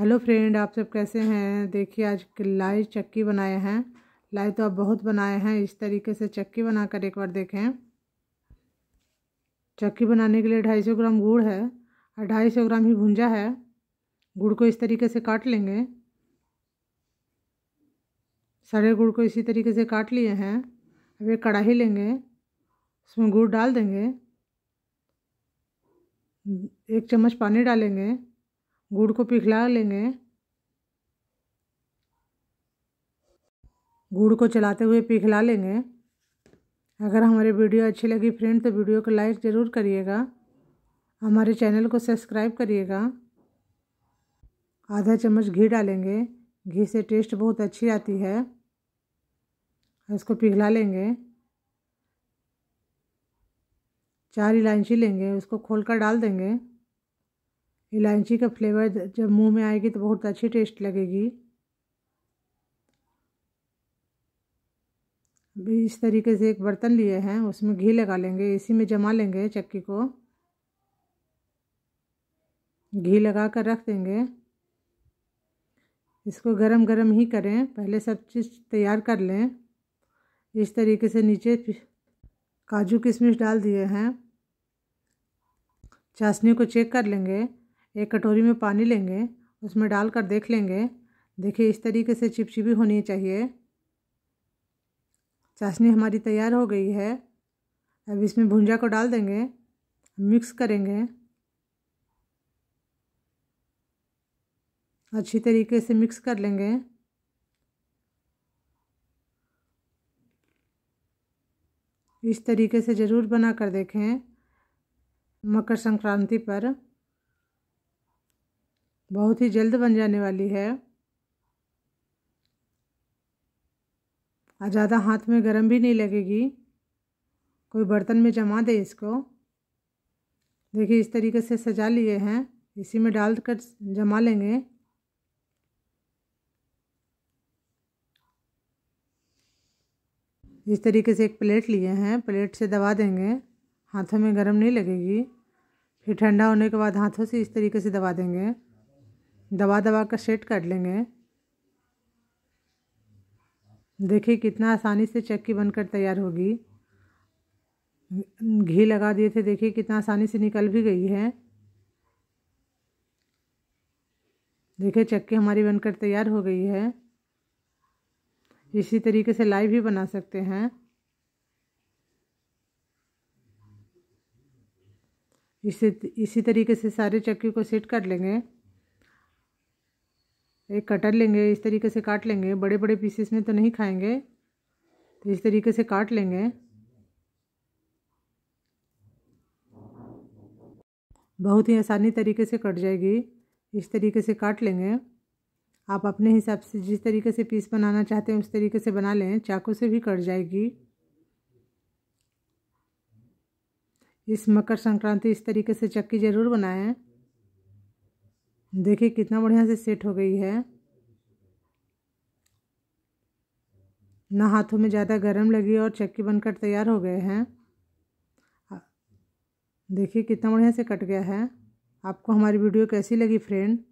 hello friend आप सब कैसे हैं देखिए आज लाई चक्की बनाए हैं लाई तो आप बहुत बनाए हैं इस तरीके से चक्की बनाकर एक बार देखें चक्की बनाने के लिए ढाई सौ ग्राम गुड़ है और ढाई सौ ग्राम ही भुंजा है गुड़ को इस तरीके से काट लेंगे सारे गुड़ को इसी तरीके से काट लिए हैं अब एक कढ़ाई लेंगे उसमें गुड़ डाल देंगे एक चम्मच पानी डालेंगे गुड़ को पिघला लेंगे गुड़ को चलाते हुए पिघला लेंगे अगर हमारी वीडियो अच्छी लगी फ्रेंड तो वीडियो को लाइक ज़रूर करिएगा हमारे चैनल को सब्सक्राइब करिएगा आधा चम्मच घी डालेंगे घी से टेस्ट बहुत अच्छी आती है इसको पिघला लेंगे चार इलायची लेंगे उसको खोल कर डाल देंगे इलायची का फ्लेवर जब मुंह में आएगी तो बहुत अच्छी टेस्ट लगेगी अभी इस तरीके से एक बर्तन लिए हैं उसमें घी लगा लेंगे इसी में जमा लेंगे चक्की को घी लगा कर रख देंगे इसको गरम गरम ही करें पहले सब चीज़ तैयार कर लें इस तरीके से नीचे काजू किशमिश डाल दिए हैं चाशनी को चेक कर लेंगे एक कटोरी में पानी लेंगे उसमें डाल कर देख लेंगे देखिए इस तरीके से चिपचिपी होनी चाहिए चाशनी हमारी तैयार हो गई है अब इसमें भुंजा को डाल देंगे मिक्स करेंगे अच्छी तरीके से मिक्स कर लेंगे इस तरीके से ज़रूर बना कर देखें मकर संक्रांति पर बहुत ही जल्द बन जाने वाली है और ज़्यादा हाथ में गर्म भी नहीं लगेगी कोई बर्तन में जमा दे इसको देखिए इस तरीके से सजा लिए हैं इसी में डाल कर जमा लेंगे इस तरीके से एक प्लेट लिए हैं प्लेट से दबा देंगे हाथों में गर्म नहीं लगेगी फिर ठंडा होने के बाद हाथों से इस तरीके से दबा देंगे दबा दबा कर सेट कर लेंगे देखिए कितना आसानी से चक्की बनकर तैयार होगी घी लगा दिए थे देखिए कितना आसानी से निकल भी गई है देखिए चक्की हमारी बनकर तैयार हो गई है इसी तरीके से लाई भी बना सकते हैं इसी इसी तरीके से सारे चक्की को सेट कर लेंगे एक कटर लेंगे इस तरीके से काट लेंगे बड़े बड़े पीसेस में तो नहीं खाएंगे तो इस तरीके से काट लेंगे बहुत ही आसानी तरीके से कट जाएगी इस तरीके से काट लेंगे आप अपने हिसाब से जिस तरीके से पीस बनाना चाहते हैं उस तरीके से बना लें चाकू से भी कट जाएगी इस मकर संक्रांति इस तरीके से चक्की ज़रूर बनाएं देखिए कितना बढ़िया से सेट हो गई है ना हाथों में ज़्यादा गर्म लगी और चक्की बनकर तैयार हो गए हैं देखिए कितना बढ़िया से कट गया है आपको हमारी वीडियो कैसी लगी फ्रेंड